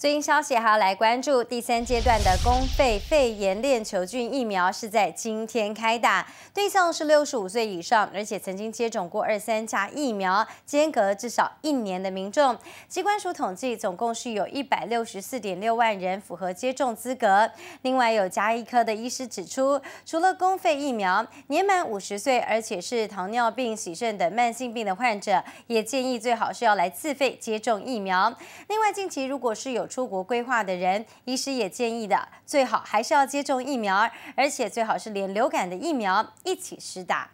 最新消息还要来关注，第三阶段的公费肺炎链球菌疫苗是在今天开打，对象是六十五岁以上，而且曾经接种过二三加疫苗，间隔至少一年的民众。机关署统计，总共是有一百六十四点六万人符合接种资格。另外，有加医科的医师指出，除了公费疫苗，年满五十岁，而且是糖尿病、喜肾等慢性病的患者，也建议最好是要来自费接种疫苗。另外，近期如果是有出国规划的人，医师也建议的，最好还是要接种疫苗，而且最好是连流感的疫苗一起施打。